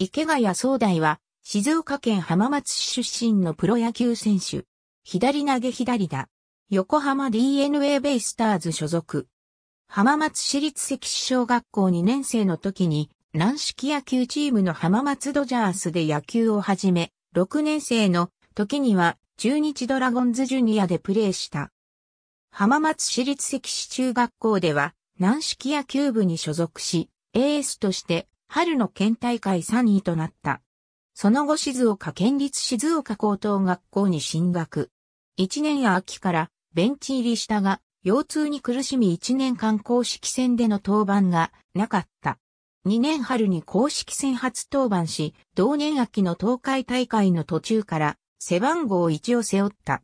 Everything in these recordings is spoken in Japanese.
池谷壮大は、静岡県浜松市出身のプロ野球選手。左投げ左打。横浜 DNA ベイスターズ所属。浜松市立関小学校2年生の時に、軟式野球チームの浜松ドジャースで野球を始め、6年生の時には中日ドラゴンズジュニアでプレーした。浜松市立関市中学校では軟式野球部に所属し、エースとして春の県大会3位となった。その後静岡県立静岡高等学校に進学。1年や秋からベンチ入りしたが、腰痛に苦しみ1年間公式戦での登板がなかった。2年春に公式戦初登板し、同年秋の東海大会の途中から背番号1を背負った。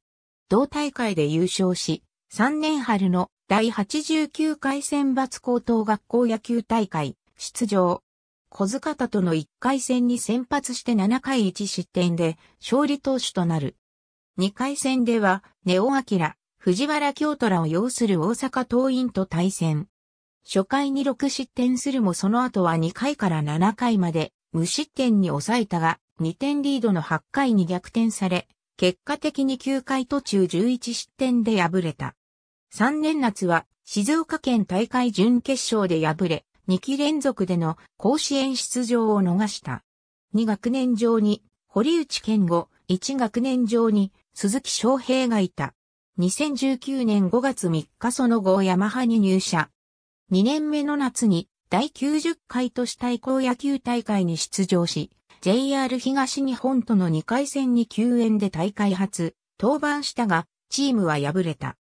同大会で優勝し、3年春の第89回選抜高等学校野球大会出場。小塚田との1回戦に先発して7回1失点で勝利投手となる。2回戦では、ネオ・アキラ、藤原京都らを擁する大阪桐蔭と対戦。初回に6失点するもその後は2回から7回まで無失点に抑えたが、2点リードの8回に逆転され、結果的に9回途中11失点で敗れた。3年夏は静岡県大会準決勝で敗れ、2期連続での甲子園出場を逃した。2学年上に堀内健吾、1学年上に鈴木昌平がいた。2019年5月3日その後ヤマハに入社。2年目の夏に第90回都市対抗野球大会に出場し、JR 東日本との2回戦に救援で大会初、登板したが、チームは敗れた。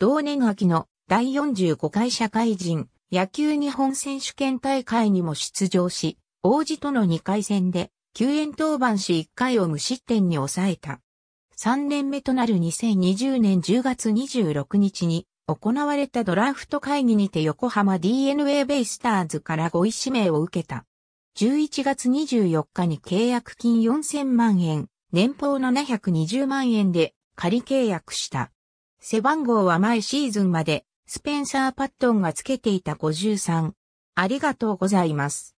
同年秋の第45回社会人野球日本選手権大会にも出場し、王子との2回戦で、救援登板し1回を無失点に抑えた。3年目となる2020年10月26日に行われたドラフト会議にて横浜 DNA ベイスターズから5位指名を受けた。11月24日に契約金4000万円、年俸720万円で仮契約した。背番号は前シーズンまでスペンサー・パットンがつけていた53。ありがとうございます。